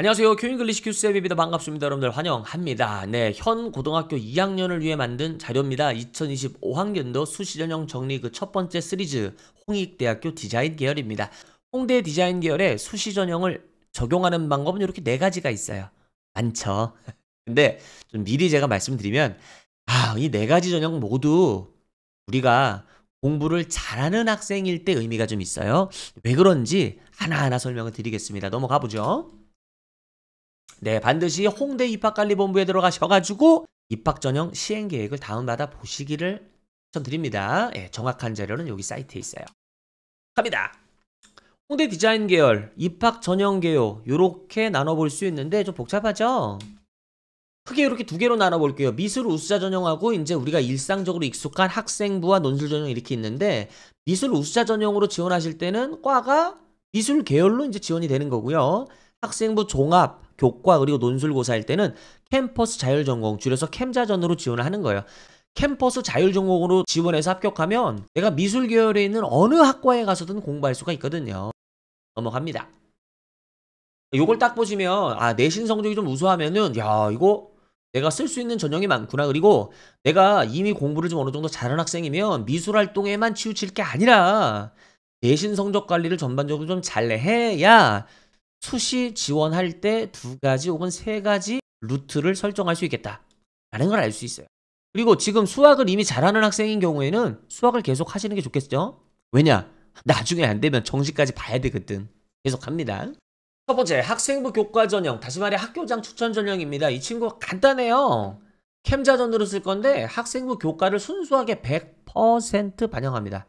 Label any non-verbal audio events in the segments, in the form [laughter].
안녕하세요. 교잉글리시 큐스앱입니다. 반갑습니다. 여러분들 환영합니다. 네, 현 고등학교 2학년을 위해 만든 자료입니다. 2025학년도 수시전형 정리 그 첫 번째 시리즈 홍익대학교 디자인 계열입니다. 홍대 디자인 계열에 수시전형을 적용하는 방법은 이렇게 네 가지가 있어요. 많죠. [laughs] 근데 좀 미리 제가 말씀드리면 아, 이 네 가지 전형 모두 우리가 공부를 잘하는 학생일 때 의미가 좀 있어요. 왜 그런지 하나하나 설명을 드리겠습니다. 넘어가 보죠. 네, 반드시 홍대 입학관리본부에 들어가셔가지고 입학 전형 시행 계획을 다운받아 보시기를 추천드립니다. 예, 정확한 자료는 여기 사이트에 있어요. 갑니다. 홍대 디자인 계열, 입학 전형 계요 이렇게 나눠볼 수 있는데 좀 복잡하죠? 크게 이렇게 두 개로 나눠볼게요. 미술 우수자 전형하고 이제 우리가 일상적으로 익숙한 학생부와 논술 전형 이렇게 있는데 미술 우수자 전형으로 지원하실 때는 과가 미술 계열로 이제 지원이 되는 거고요. 학생부 종합, 교과 그리고 논술고사일 때는 캠퍼스 자율전공 줄여서 캠자전으로 지원을 하는 거예요. 캠퍼스 자율전공으로 지원해서 합격하면 내가 미술 계열에 있는 어느 학과에 가서든 공부할 수가 있거든요. 넘어갑니다. 요걸 딱 보시면 아 내신 성적이 좀 우수하면은 야 이거 내가 쓸 수 있는 전형이 많구나. 그리고 내가 이미 공부를 좀 어느 정도 잘하는 학생이면 미술 활동에만 치우칠 게 아니라 내신 성적 관리를 전반적으로 좀잘 해야 수시 지원할 때 두 가지 혹은 세 가지 루트를 설정할 수 있겠다라는 걸 알 수 있어요. 그리고 지금 수학을 이미 잘하는 학생인 경우에는 수학을 계속 하시는 게 좋겠죠? 왜냐? 나중에 안 되면 정시까지 봐야 되거든. 계속 갑니다. 첫 번째, 학생부 교과 전형, 다시 말해 학교장 추천 전형입니다. 이 친구 간단해요. 캠자전으로 쓸 건데 학생부 교과를 순수하게 100% 반영합니다.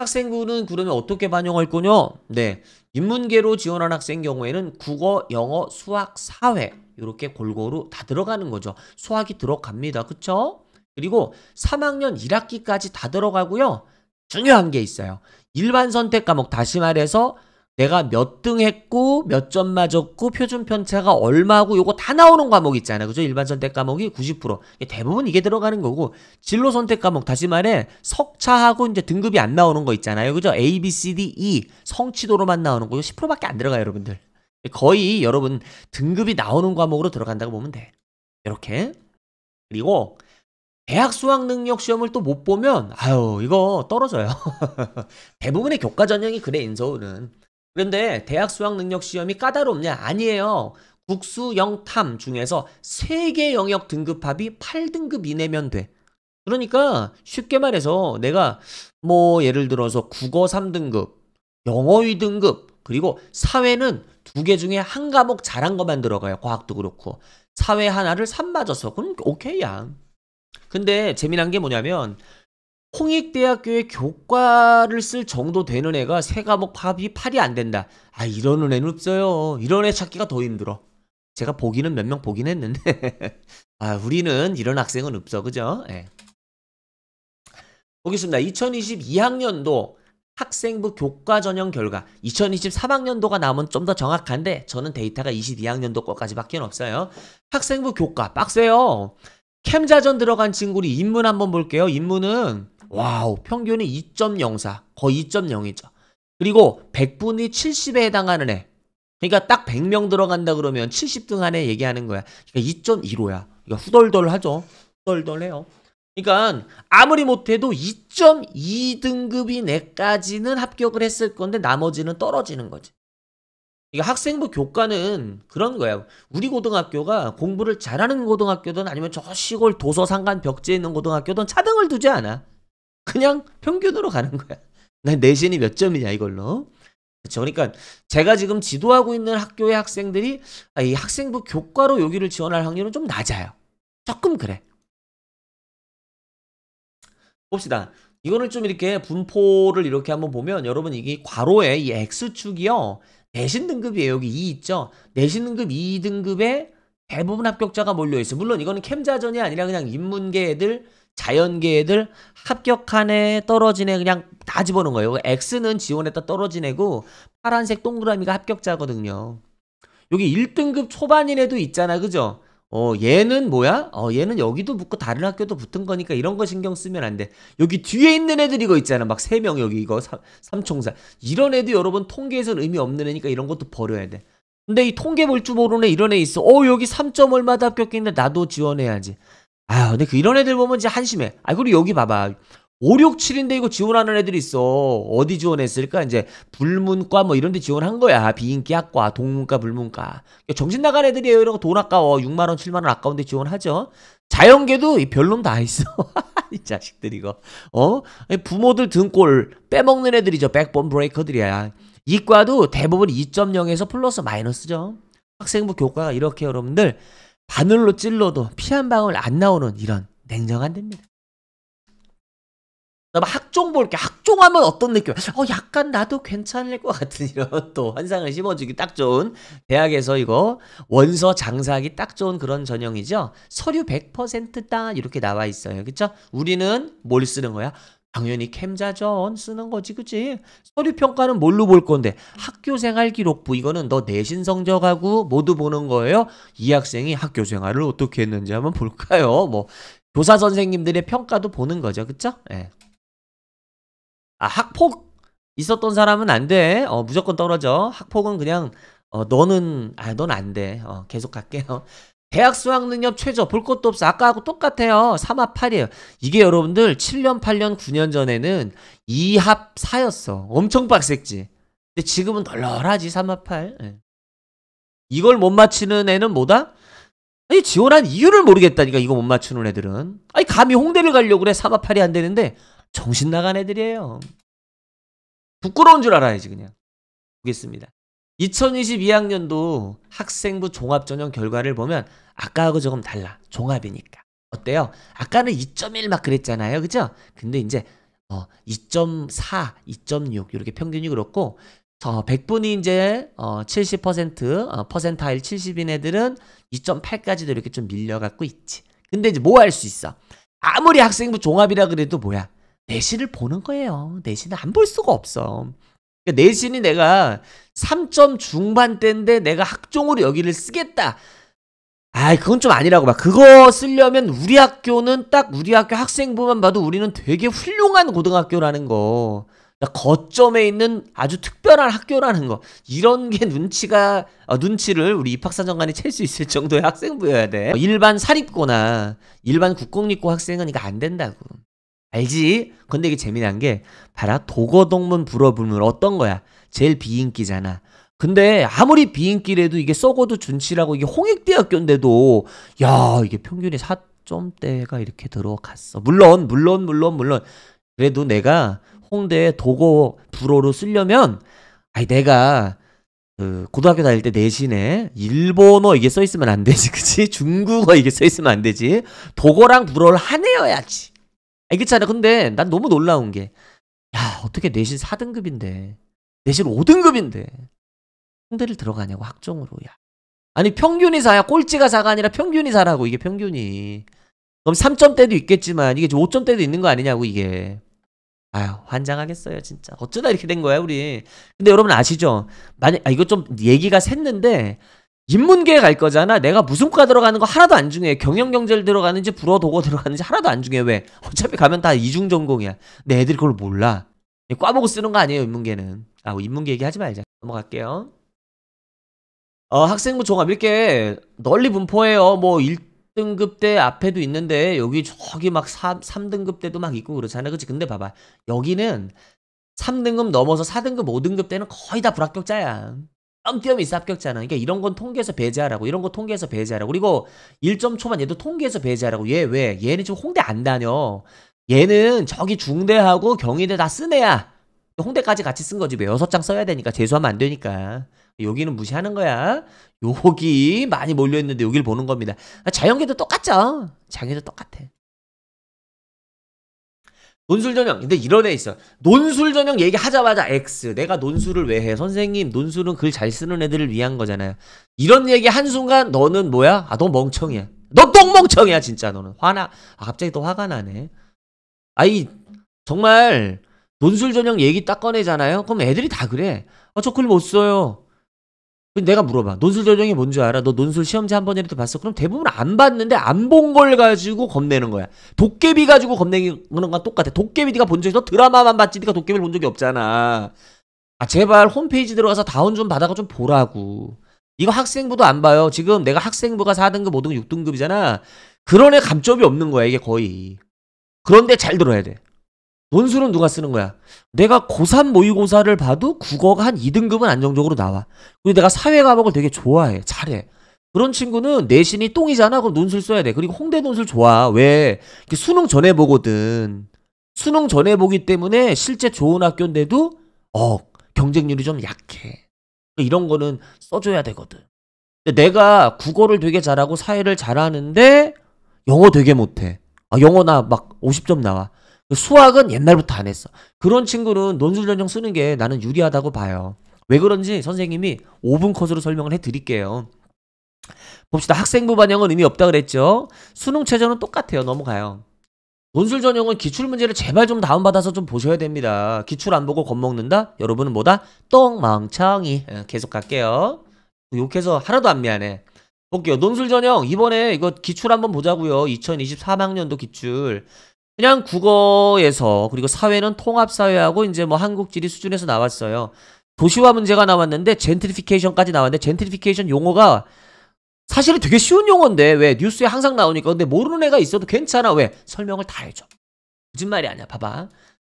학생부는 그러면 어떻게 반영할 거냐? 네. 인문계로 지원한 학생 경우에는 국어, 영어, 수학, 사회 이렇게 골고루 다 들어가는 거죠. 수학이 들어갑니다. 그쵸? 그리고 3학년 1학기까지 다 들어가고요. 중요한 게 있어요. 일반 선택 과목 다시 말해서 내가 몇 등 했고 몇 점 맞았고 표준 편차가 얼마고 요거 다 나오는 과목 있잖아. 요 그죠? 일반 선택 과목이 90% 대부분 이게 들어가는 거고 진로 선택 과목 다시 말해 석차하고 이제 등급이 안 나오는 거 있잖아요. 그죠? A, B, C, D, E 성취도로만 나오는 거 10%밖에 안 들어가요, 여러분들. 거의 여러분 등급이 나오는 과목으로 들어간다고 보면 돼. 이렇게. 그리고 대학 수학 능력 시험을 또 못 보면 아유 이거 떨어져요. [laughs] 대부분의 교과 전형이 그래 인서울은 그런데 대학 수학 능력 시험이 까다롭냐? 아니에요. 국수 영탐 중에서 3개 영역 등급합이 8등급 이내면 돼. 그러니까 쉽게 말해서 내가 뭐 예를 들어서 국어 3등급, 영어 2등급, 그리고 사회는 두 개 중에 한 과목 잘한 것만 들어가요. 과학도 그렇고. 사회 하나를 3맞아서 그럼 오케이야. 근데 재미난 게 뭐냐면 홍익대학교의 교과를 쓸 정도 되는 애가 세 과목 합이 8이 안 된다. 아 이런 애는 없어요. 이런 애 찾기가 더 힘들어. 제가 보기는 몇 명 보긴 했는데 [laughs] 아 우리는 이런 학생은 없어 그죠? 예. 보겠습니다. 2022학년도 학생부 교과 전형 결과 2023학년도가 나오면 좀 더 정확한데 저는 데이터가 22학년도 거까지밖에 없어요. 학생부 교과 빡세요. 캠자전 들어간 친구리 인문 한번 볼게요. 인문은 와우, 평균이 2.04. 거의 2.0이죠. 그리고 100분이 70에 해당하는 애. 그러니까 딱 100명 들어간다 그러면 70등 안에 얘기하는 거야. 그러니까 2.15야. 그러니까 후덜덜하죠. 후덜덜해요. 그러니까 아무리 못해도 2 2등급이내까지는 합격을 했을 건데 나머지는 떨어지는 거지. 이게 그러니까 학생부 교과는 그런 거야 우리 고등학교가 공부를 잘하는 고등학교든 아니면 저 시골 도서 상관 벽지에 있는 고등학교든 차등을 두지 않아. 그냥 평균으로 가는 거야. 난 내신이 몇 점이냐 이걸로. 그렇죠. 그러니까 제가 지금 지도하고 있는 학교의 학생들이 아, 이 학생부 교과로 여기를 지원할 확률은 좀 낮아요. 조금 그래. 봅시다. 이거를 좀 이렇게 분포를 이렇게 한번 보면 여러분 이게 괄호에 이 X축이요. 내신 등급이에요. 여기 2 e 있죠. 내신 등급 2등급에 e 대부분 합격자가 몰려있어. 물론 이거는 캠자전이 아니라 그냥 인문계 애들 자연계애들 합격한 애 떨어진 애 그냥 다 집어넣은 거예요. X는 지원했다 떨어진 애고 파란색 동그라미가 합격자거든요. 여기 1등급 초반인 애도 있잖아. 그죠? 어 얘는 뭐야? 어 얘는 여기도 붙고 다른 학교도 붙은 거니까 이런 거 신경 쓰면 안 돼. 여기 뒤에 있는 애들 이거 있잖아. 막3명 여기 이거 삼, 총사 이런 애도 여러분 통계에선 의미 없는 애니까 이런 것도 버려야 돼. 근데 이 통계 볼 줄 모르는 이런 애 있어. 어 여기 3점 얼마다 합격했는데 나도 지원해야지. 아유, 근데 그 이런 애들 보면 이제 한심해. 아, 그리고 여기 봐봐. 5, 6, 7인데 이거 지원하는 애들이 있어. 어디 지원했을까? 이제 불문과 뭐 이런 데 지원한 거야. 비인기 학과, 동문과, 불문과. 정신 나간 애들이에요. 이런 거 돈 아까워. 6만 원, 7만 원 아까운데 지원하죠. 자연계도 별놈 다 있어. [laughs] 이 자식들 이거. 어? 부모들 등골 빼먹는 애들이죠. 백본 브레이커들이야. 이과도 대부분 2.0에서 플러스 마이너스죠. 학생부 교과가 이렇게 여러분들 바늘로 찔러도 피 한 방울 안 나오는 이런 냉정한 데입니다. 학종 볼게. 학종하면 어떤 느낌? 어, 약간 나도 괜찮을 것 같은 이런 또 환상을 심어주기 딱 좋은 대학에서 이거 원서 장사하기 딱 좋은 그런 전형이죠. 서류 100%딱 이렇게 나와 있어요. 그렇 우리는 뭘 쓰는 거야? 당연히 캠자전 쓰는 거지, 그치? 서류 평가는 뭘로 볼 건데? 학교 생활 기록부, 이거는 너 내신 성적하고 모두 보는 거예요? 이 학생이 학교 생활을 어떻게 했는지 한번 볼까요? 뭐, 교사 선생님들의 평가도 보는 거죠, 그쵸? 예. 아, 학폭 있었던 사람은 안 돼. 어, 무조건 떨어져. 학폭은 그냥, 어, 너는, 아, 넌 안 돼. 어, 계속 갈게요. 대학 수학 능력 최저 볼 것도 없어. 아까하고 똑같아요. 3합 8이에요. 이게 여러분들 7년, 8년, 9년 전에는 2합 4였어. 엄청 빡셌지. 근데 지금은 널널하지 3합 8. 네. 이걸 못맞추는 애는 뭐다? 아니 지원한 이유를 모르겠다니까 이거 못 맞추는 애들은. 아니 감히 홍대를 가려고 그래. 3합 8이 안 되는데 정신 나간 애들이에요. 부끄러운 줄 알아야지 그냥. 보겠습니다. 2022학년도 학생부 종합전형 결과를 보면 아까하고 조금 달라. 종합이니까. 어때요? 아까는 2.1 막 그랬잖아요. 그죠? 근데 이제 어, 2.4, 2.6 이렇게 평균이 그렇고 어, 100분이 이제 어, 70% 어, 퍼센타일 70인 애들은 2.8까지도 이렇게 좀 밀려갖고 있지. 근데 이제 뭐 할 수 있어? 아무리 학생부 종합이라 그래도 뭐야? 내신을 보는 거예요. 내신을 안볼 수가 없어. 그러니까 내신이 내가 3점 중반대인데 내가 학종으로 여기를 쓰겠다. 아 그건 좀 아니라고 봐. 그거 쓰려면 우리 학교는 딱 우리 학교 학생부만 봐도 우리는 되게 훌륭한 고등학교라는 거. 그러니까 거점에 있는 아주 특별한 학교라는 거. 이런 게 눈치가, 어, 눈치를 우리 입학사정관이 챌 수 있을 정도의 학생부여야 돼. 어, 일반 사립고나 일반 국공립고 학생은 이거 안 된다고. 알지? 근데 이게 재미난 게 봐라 도어 동문 불어 불문 어떤 거야? 제일 비인기잖아. 근데 아무리 비인기래도 이게 썩어도 준치라고 이게 홍익대학교인데도 야 이게 평균이 4점대가 이렇게 들어갔어. 물론 물론 물론 물론 그래도 내가 홍대 도어 불어로 쓰려면 아니 내가 그 고등학교 다닐 때 내신에 일본어 이게 써 있으면 안 되지, 그치? 중국어 이게 써 있으면 안 되지. 도어랑 불어를 한 해여야지. 알겠잖아. 근데 난 너무 놀라운 게, 야, 어떻게 내신 4등급인데, 내신 5등급인데, 홍대를 들어가냐고, 학종으로, 야. 아니, 평균이 4야. 꼴찌가 4가 아니라 평균이 4라고, 이게 평균이. 그럼 3점대도 있겠지만, 이게 5점대도 있는 거 아니냐고, 이게. 아유, 환장하겠어요, 진짜. 어쩌다 이렇게 된 거야, 우리. 근데 여러분 아시죠? 만약, 아, 이거 좀 얘기가 샜는데, 인문계에 갈 거잖아. 내가 무슨 과 들어가는 거 하나도 안 중요해. 경영경제를 들어가는지 불어도고 들어가는지 하나도 안 중요해. 왜? 어차피 가면 다 이중 전공이야. 내 애들이 그걸 몰라. 과 보고 쓰는 거 아니에요, 인문계는. 아, 인문계 얘기하지 말자. 넘어갈게요. 어, 학생부 종합 이렇게 널리 분포해요. 뭐 1등급 대 앞에도 있는데 여기 저기 막 3, 3등급 대도 막 있고 그렇잖아. 그치? 근데 봐봐. 여기는 3등급 넘어서 4등급, 5등급 때는 거의 다 불합격자야. 띄엄띄엄 있어 합격자는 그러니까 이런 건 통계에서 배제하라고 이런 거 통계에서 배제하라고 그리고 1점 초반 얘도 통계에서 배제하라고 얘 왜 얘는 지금 홍대 안 다녀 얘는 저기 중대하고 경희대 다 쓰네야 홍대까지 같이 쓴 거지 왜 여섯 장 써야 되니까 재수하면 안 되니까 여기는 무시하는 거야 여기 많이 몰려있는데 여기를 보는 겁니다 자연계도 똑같죠 자연계도 똑같아 논술 전형. 근데 이런 애 있어. 논술 전형 얘기하자마자 X. 내가 논술을 왜 해? 선생님, 논술은 글 잘 쓰는 애들을 위한 거잖아요. 이런 얘기 한순간 너는 뭐야? 아, 너 멍청이야. 너 똥멍청이야, 진짜 너는. 화나. 아, 갑자기 또 화가 나네. 아이, 정말 논술 전형 얘기 딱 꺼내잖아요? 그럼 애들이 다 그래. 아, 저 글 못 써요. 내가 물어봐. 논술 조정이 뭔 줄 알아? 너 논술 시험지 한 번이라도 봤어? 그럼 대부분 안 봤는데 안 본 걸 가지고 겁내는 거야. 도깨비 가지고 겁내는 거랑 똑같아. 도깨비 네가 본 적이 있어? 드라마만 봤지 네가 도깨비를 본 적이 없잖아. 아 제발 홈페이지 들어가서 다운 좀 받아가 좀 보라고. 이거 학생부도 안 봐요. 지금 내가 학생부가 4등급, 5등급, 6등급이잖아. 그런 애 감점이 없는 거야 이게 거의. 그런데 잘 들어야 돼. 논술은 누가 쓰는 거야? 내가 고3 모의고사를 봐도 국어가 한 2등급은 안정적으로 나와. 그리고 내가 사회 과목을 되게 좋아해. 잘해. 그런 친구는 내신이 똥이잖아. 그럼 논술 써야 돼. 그리고 홍대 논술 좋아. 왜? 수능 전에 보거든. 수능 전에 보기 때문에 실제 좋은 학교인데도 어 경쟁률이 좀 약해. 이런 거는 써줘야 되거든. 내가 국어를 되게 잘하고 사회를 잘하는데 영어 되게 못해. 아, 영어 나 막 50점 나와. 그 수학은 옛날부터 안 했어. 그런 친구는 논술 전형 쓰는 게 나는 유리하다고 봐요. 왜 그런지 선생님이 5분 컷으로 설명을 해드릴게요. 봅시다. 학생부 반영은 의미 없다 그랬죠? 수능 최저는 똑같아요. 넘어가요. 논술 전형은 기출 문제를 제발 좀 다운받아서 좀 보셔야 됩니다. 기출 안 보고 겁먹는다? 여러분은 뭐다? 똥망청이. 예, 계속 갈게요. 욕해서 하나도 안 미안해. 볼게요. 논술 전형 이번에 이거 기출 한번 보자고요. 2 0 2 3학년도 기출. 그냥 국어에서 그리고 사회는 통합사회하고 이제 뭐 한국지리 수준에서 나왔어요. 도시화 문제가 나왔는데 젠트리피케이션까지 나왔는데 젠트리피케이션 용어가 사실은 되게 쉬운 용어인데 왜 뉴스에 항상 나오니까 근데 모르는 애가 있어도 괜찮아 왜 설명을 다 해줘 무슨 말이 아니야 봐봐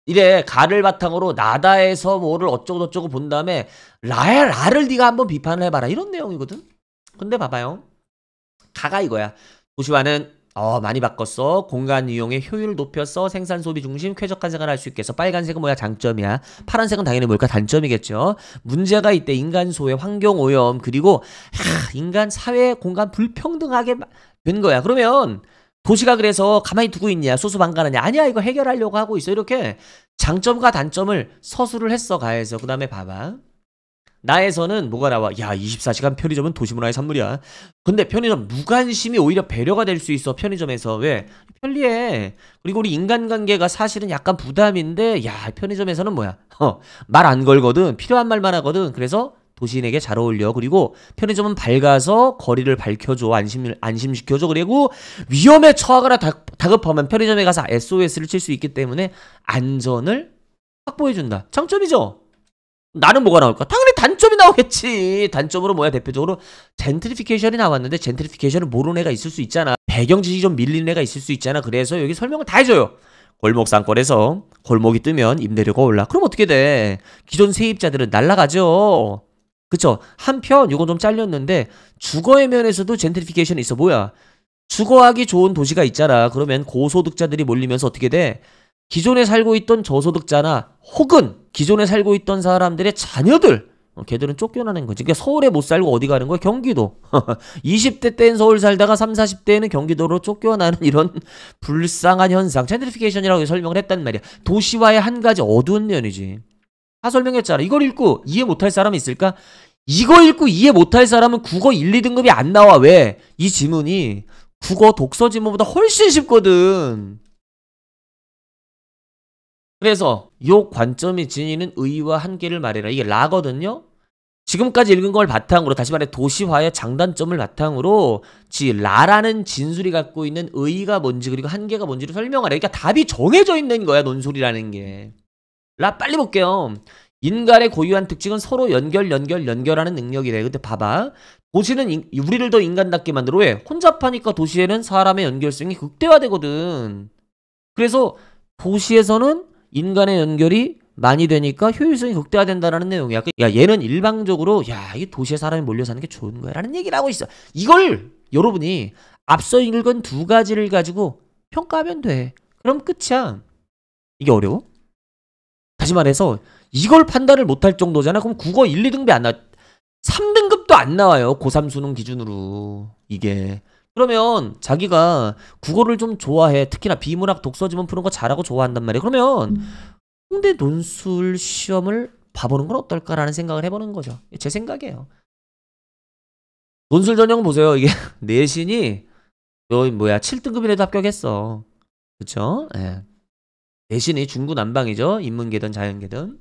이래 가를 바탕으로 나다에서 뭐를 어쩌고 저쩌고 본 다음에 라야 라를 네가 한번 비판을 해봐라 이런 내용이거든 근데 봐봐요 가가 이거야 도시화는 어, 많이 바꿨어. 공간 이용의 효율 을높여서 생산 소비 중심 쾌적한 생활 할수 있게 해서 빨간색은 뭐야 장점이야. 파란색은 당연히 뭘까 단점이겠죠. 문제가 이때 인간 소외, 환경 오염 그리고 하, 인간 사회 공간 불평등하게 된 거야. 그러면 도시가 그래서 가만히 두고 있냐 소수방관하냐 아니야 이거 해결하려고 하고 있어 이렇게 장점과 단점을 서술을 했어 가해서 그 다음에 봐봐 나에서는 뭐가 나와? 야, 24시간 편의점은 도시문화의 산물이야. 근데 편의점 무관심이 오히려 배려가 될 수 있어. 편의점에서 왜? 편리해. 그리고 우리 인간관계가 사실은 약간 부담인데, 야, 편의점에서는 뭐야? 어, 말 안 걸거든. 필요한 말만 하거든. 그래서 도시인에게 잘 어울려. 그리고 편의점은 밝아서 거리를 밝혀줘. 안심, 안심시켜줘. 그리고 위험에 처하거나 다급하면 편의점에 가서 SOS를 칠 수 있기 때문에 안전을 확보해준다. 장점이죠? 나는 뭐가 나올까? 당연히 단점이 나오겠지. 단점으로 뭐야? 대표적으로 젠트리피케이션이 나왔는데 젠트리피케이션을 모르는 애가 있을 수 있잖아. 배경 지식이 좀 밀리는 애가 있을 수 있잖아. 그래서 여기 설명을 다 해줘요. 골목 상권에서 골목이 뜨면 임대료가 올라. 그럼 어떻게 돼? 기존 세입자들은 날라가죠. 그쵸? 한편 이건 좀 잘렸는데 주거의 면에서도 젠트리피케이션이 있어. 뭐야? 주거하기 좋은 도시가 있잖아. 그러면 고소득자들이 몰리면서 어떻게 돼? 기존에 살고 있던 저소득자나 혹은 기존에 살고 있던 사람들의 자녀들 어, 걔들은 쫓겨나는 거지. 그러니까 서울에 못 살고 어디 가는 거야? 경기도. 20대 [laughs] 때는 서울 살다가 3, 0 40대에는 경기도로 쫓겨나는 이런 [laughs] 불쌍한 현상. 젠트리피케이션이라고 설명을 했단 말이야. 도시화의 한 가지 어두운 면이지. 다 설명했잖아. 이걸 읽고 이해 못 할 사람이 있을까? 이거 읽고 이해 못 할 사람은 국어 1, 2등급이 안 나와. 왜? 이 지문이 국어 독서 지문보다 훨씬 쉽거든. 그래서 요 관점이 지니는 의의와 한계를 말해라. 이게 라거든요. 지금까지 읽은 걸 바탕으로 다시 말해 도시화의 장단점을 바탕으로 지 라라는 진술이 갖고 있는 의의가 뭔지 그리고 한계가 뭔지를 설명하래. 그러니까 답이 정해져 있는 거야 논술이라는 게. 라 빨리 볼게요. 인간의 고유한 특징은 서로 연결 연결 연결하는 능력이래. 근데 봐봐. 도시는 인, 우리를 더 인간답게 만들어 왜? 혼잡하니까 도시에는 사람의 연결성이 극대화되거든. 그래서 도시에서는 인간의 연결이 많이 되니까 효율성이 극대화된다라는 내용이야. 그러니까 야, 얘는 일방적으로 야, 이 도시에 사람이 몰려 사는 게 좋은 거야라는 얘기를 하고 있어. 이걸 여러분이 앞서 읽은 두 가지를 가지고 평가하면 돼. 그럼 끝이야. 이게 어려워? 다시 말해서 이걸 판단을 못할 정도잖아. 그럼 국어 1, 2등급 이안 나. 와 3등급도 안 나와요. 고3 수능 기준으로. 이게 그러면 자기가 국어를 좀 좋아해. 특히나 비문학 독서 지문 푸는 거 잘하고 좋아한단 말이에요. 그러면 음. 홍대 논술 시험을 봐보는 건 어떨까라는 생각을 해보는 거죠. 제 생각이에요. 논술 전형 보세요. 이게 [laughs] 내신이 너 뭐야 7등급이라도 합격했어. 그쵸 예. 내신이 중구난방이죠. 인문계든 자연계든.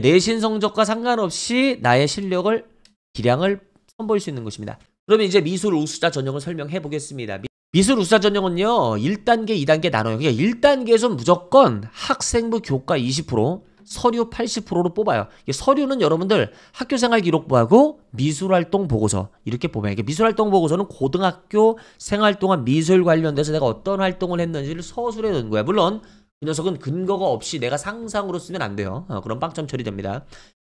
내신 성적과 상관없이 나의 실력을 기량을 선보일 수 있는 것입니다. 그러면 이제 미술 우수자 전형을 설명해 보겠습니다. 미술 우수자 전형은요. 1단계, 2단계 나눠요. 그냥 1단계에서 무조건 학생부 교과 20%, 서류 80%로 뽑아요. 서류는 여러분들 학교생활 기록부하고 미술활동 보고서 이렇게 보면 이게 미술활동 보고서는 고등학교 생활 동안 미술 관련돼서 내가 어떤 활동을 했는지를 서술해 놓은 거야. 물론 그 녀석은 근거가 없이 내가 상상으로 쓰면 안 돼요. 어, 그럼 빵점 처리됩니다.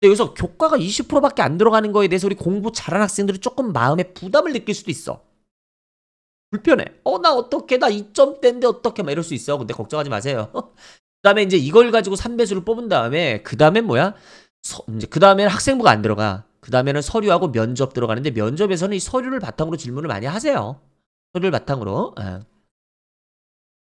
여기서 교과가 20%밖에 안 들어가는 거에 대해서 우리 공부 잘하는 학생들이 조금 마음에 부담을 느낄 수도 있어. 불편해. 어, 나 어떻게, 나 2점대인데 어떻게, 막 이럴 수 있어. 근데 걱정하지 마세요. [laughs] 그 다음에 이제 이걸 가지고 3배수를 뽑은 다음에, 그 다음엔 뭐야? 서, 이제 그 다음에는 학생부가 안 들어가. 그 다음에는 서류하고 면접 들어가는데, 면접에서는 이 서류를 바탕으로 질문을 많이 하세요. 서류를 바탕으로. 에. 예.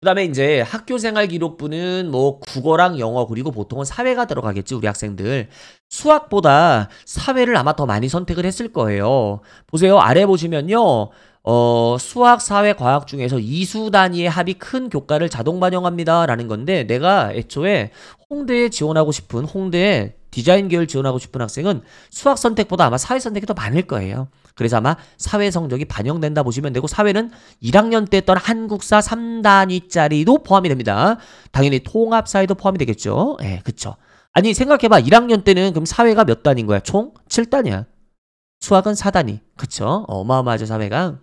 그 다음에 이제 학교생활 기록부는 뭐 국어랑 영어 그리고 보통은 사회가 들어가겠지 우리 학생들 수학보다 사회를 아마 더 많이 선택을 했을 거예요 보세요 아래 보시면요 어, 수학, 사회, 과학 중에서 이수 단위의 합이 큰 교과를 자동 반영합니다. 라는 건데, 내가 애초에 홍대에 지원하고 싶은 홍대에 디자인 계열 지원하고 싶은 학생은 수학 선택보다 아마 사회 선택이 더 많을 거예요. 그래서 아마 사회 성적이 반영된다 보시면 되고 사회는 1학년 때 했던 한국사 3단위짜리도 포함이 됩니다. 당연히 통합사회도 포함이 되겠죠. 예, 그쵸. 아니 생각해봐 1학년 때는 그럼 사회가 몇 단인 위 거야? 총 7단이야. 수학은 4단위. 그쵸? 어마어마하죠 사회가.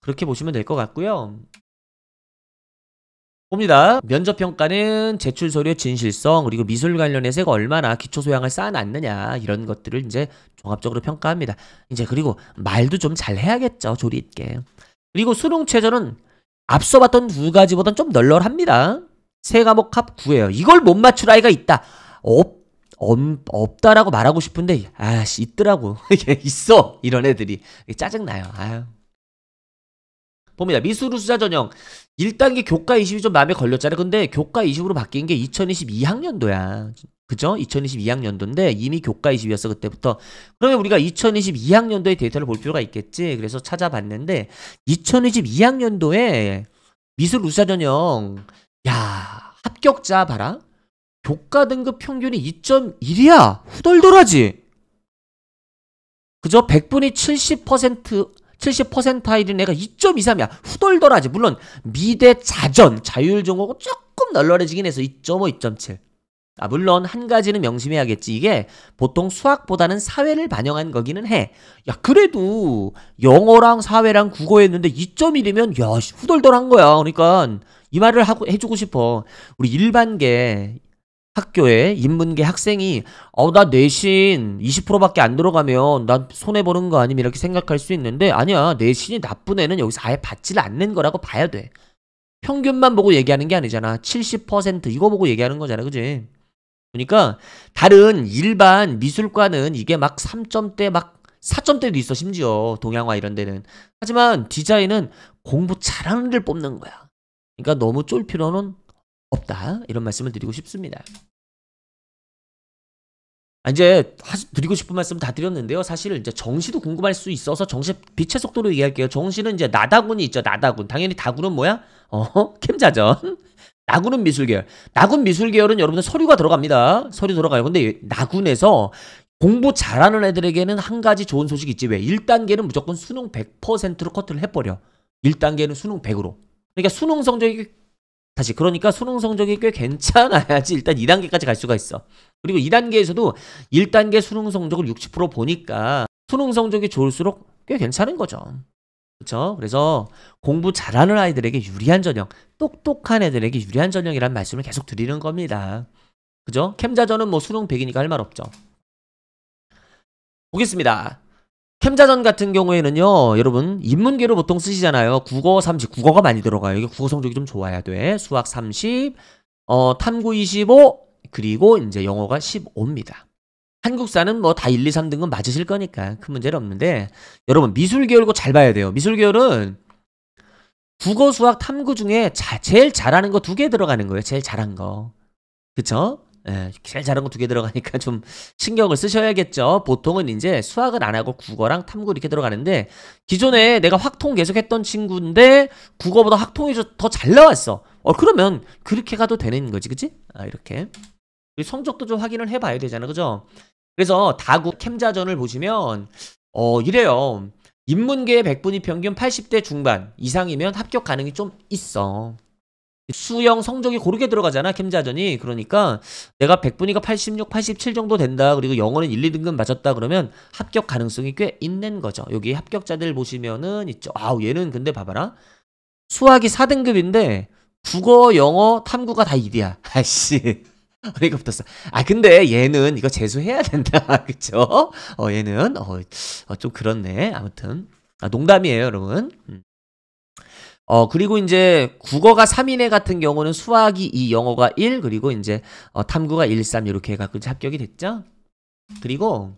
그렇게 보시면 될 것 같고요. 봅니다. 면접 평가는 제출 서류의 진실성 그리고 미술 관련 해서가 얼마나 기초 소양을 쌓아놨느냐 이런 것들을 이제 종합적으로 평가합니다. 이제 그리고 말도 좀 잘 해야겠죠 조리 있게. 그리고 수능 최저는 앞서 봤던 두 가지보단 좀 널널합니다. 세 과목 합 9예요. 이걸 못 맞출 아이가 있다. 없, 없, 없다라고 말하고 싶은데 아씨 있더라고. [laughs] 있어 이런 애들이 짜증 나요. 아유. 봅니다. 미술우 수자 전형 1단계 교과 20이 좀 마음에 걸렸잖아요. 근데 교과 20으로 바뀐 게 2022학년도야. 그죠? 2022학년도인데 이미 교과 20이었어 그때부터. 그러면 우리가 2022학년도의 데이터를 볼 필요가 있겠지. 그래서 찾아봤는데 2022학년도에 미술 우수자 전형 야 합격자 봐라. 교과 등급 평균이 2.1이야. 후덜덜하지. 그죠? 100분이 70% 70%타일인 애가 2.23이야. 후덜덜하지. 물론 미대 자전 자율 종목은 조금 널널해지긴 해서 2.5, 2.7. 아, 물론 한 가지는 명심해야겠지. 이게 보통 수학보다는 사회를 반영한 거기는 해. 야, 그래도 영어랑 사회랑 국어 했는데 2.1이면 야, 후덜덜한 거야. 그러니까 이 말을 하고 해주고 싶어. 우리 일반계 학교에 인문계 학생이 어 나 내신 20%밖에 안 들어가면 난 손해 보는 거 아님 이렇게 생각할 수 있는데 아니야 내신이 나쁜 애는 여기서 아예 받질 않는 거라고 봐야 돼 평균만 보고 얘기하는 게 아니잖아 70% 이거 보고 얘기하는 거잖아 그지 그러니까 다른 일반 미술과는 이게 막 3점대 막 4점대도 있어 심지어 동양화 이런 데는 하지만 디자인은 공부 잘하는 데를 뽑는 거야 그러니까 너무 쫄 필요는 없다 이런 말씀을 드리고 싶습니다. 아, 이제 드리고 싶은 말씀 다 드렸는데요. 사실 이제 정시도 궁금할 수 있어서 정시 빛의 속도로 얘기할게요. 정시는 이제 나다군이 있죠. 나다군. 당연히 다군은 뭐야? 어, 캠자전. [laughs] [laughs] 나군은 미술계열. 나군 미술계열은 여러분들 서류가 들어갑니다. 서류 들어가요. 근데 나군에서 공부 잘하는 애들에게는 한 가지 좋은 소식이 있지. 왜? 1단계는 무조건 수능 100%로 커트를 해버려. 1단계는 수능 100으로. 그러니까 수능 성적이 다시 그러니까 수능 성적이 꽤 괜찮아야지 일단 2단계까지 갈 수가 있어. 그리고 2단계에서도 1단계 수능 성적을 60% 보니까 수능 성적이 좋을수록 꽤 괜찮은 거죠. 그렇죠? 그래서 공부 잘하는 아이들에게 유리한 전형, 똑똑한 애들에게 유리한 전형이란 말씀을 계속 드리는 겁니다. 그죠? 캠자전은 뭐 수능 100이니까 할 말 없죠. 보겠습니다. 캠자전 같은 경우에는요, 여러분, 인문계로 보통 쓰시잖아요. 국어 30, 국어가 많이 들어가요. 이게 국어 성적이 좀 좋아야 돼. 수학 30, 어, 탐구 25, 그리고 이제 영어가 15입니다. 한국사는 뭐 다 1, 2, 3등급 맞으실 거니까 큰 문제는 없는데, 여러분, 미술계열고 잘 봐야 돼요. 미술계열은 국어, 수학, 탐구 중에 자, 제일 잘하는 거 두 개 들어가는 거예요. 제일 잘한 거. 그쵸? 예, 제일 잘한 거 두 개 들어가니까 좀 신경을 쓰셔야겠죠. 보통은 이제 수학을 안 하고 국어랑 탐구 이렇게 들어가는데 기존에 내가 확통 계속 했던 친구인데 국어보다 확통이 더 잘 나왔어. 어 그러면 그렇게 가도 되는 거지, 그치? 아 이렇게 성적도 좀 확인을 해봐야 되잖아, 그죠? 그래서 다국 캠자전을 보시면 어 이래요. 인문계 100분위 평균 80대 중반 이상이면 합격 가능이 좀 있어. 수영 성적이 고르게 들어가잖아 캠자전이 그러니까 내가 백분위가 86, 87 정도 된다 그리고 영어는 1, 2등급 맞았다 그러면 합격 가능성이 꽤 있는 거죠 여기 합격자들 보시면은 있죠 아우 얘는 근데 봐봐라 수학이 4등급인데 국어, 영어, 탐구가 다 1이야 아씨 어이가 붙었어. 아 근데 얘는 이거 재수해야 된다. [laughs] 그쵸? 어 얘는 어, 어좀 그렇네. 아무튼 아, 농담이에요 여러분. 음. 어, 그리고 이제 국어가 3인회 같은 경우는 수학이 2, 영어가 1, 그리고 이제 어, 탐구가 1, 3 이렇게 해갖고 합격이 됐죠. 그리고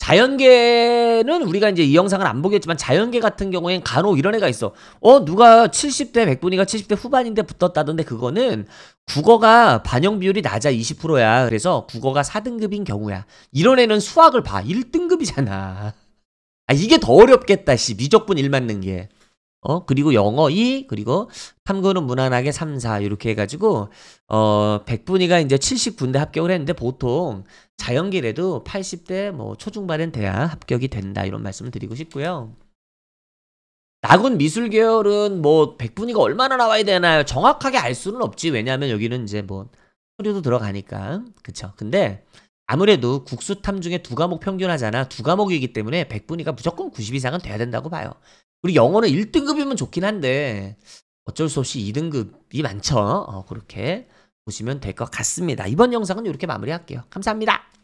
자연계는 우리가 이제 이 영상을 안 보겠지만 자연계 같은 경우엔 간혹 이런 애가 있어. 어, 누가 70대 백분위가 70대 후반인데 붙었다던데 그거는 국어가 반영 비율이 낮아 20%야. 그래서 국어가 4등급인 경우야. 이런 애는 수학을 봐. 1등급이잖아. 아, 이게 더 어렵겠다, 씨. 미적분 1 맞는 게. 어, 그리고 영어 2, 그리고 탐구는 무난하게 3, 4, 이렇게 해가지고, 어, 0분위가 이제 70군데 합격을 했는데 보통 자연계래도 80대 뭐 초중반은 돼야 합격이 된다, 이런 말씀을 드리고 싶고요. 낙은 미술 계열은 뭐0분위가 얼마나 나와야 되나요? 정확하게 알 수는 없지. 왜냐하면 여기는 이제 뭐 서류도 들어가니까. 그쵸. 근데 아무래도 국수탐 중에 두 과목 평균하잖아. 두 과목이기 때문에 1 0 0분위가 무조건 90 이상은 돼야 된다고 봐요. 우리 영어는 1등급이면 좋긴 한데 어쩔 수 없이 2등급이 많죠. 어, 그렇게 보시면 될 것 같습니다. 이번 영상은 이렇게 마무리할게요. 감사합니다.